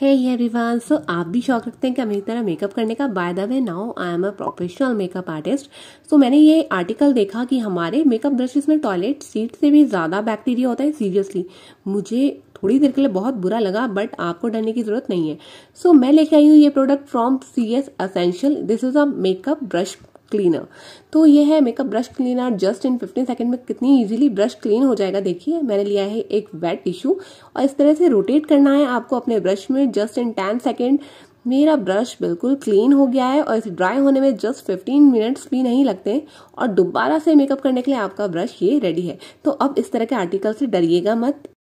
hey everyone so आप भी शौक रखते हैं कि मेरी तरह मेकअप करने का by the way now I am a professional makeup artist so मैंने ये आर्टिकल देखा कि हमारे मेकअप ब्रशेस में टॉयलेट सीट से भी ज़्यादा बैक्टीरिया होता है सीरियसली मुझे थोड़ी देर के लिए बहुत बुरा लगा बट आपको डरने की जरूरत नहीं है सो so, मैं लेके आई हूँ ये product from C S essential this is a makeup brush cleaner तो ये है makeup brush cleaner just in 15 second में कितनी इजीली ब्रश क्लीन हो जाएगा देखिए मैंने लिया है एक वेट टिश्यू और इस तरह से रोटेट करना है आपको अपने ब्रश में जस्ट इन टेन सेकंड मेरा ब्रश बिल्कुल क्लीन हो गया है और इसे ड्राई होने में जस्ट 15 मिनट्स भी नहीं लगते और दोबारा से मेकअप करने के लिए आपका ब्रश ये रेडी है तो अब इस तरह के आर्टिकल से डरिएगा मत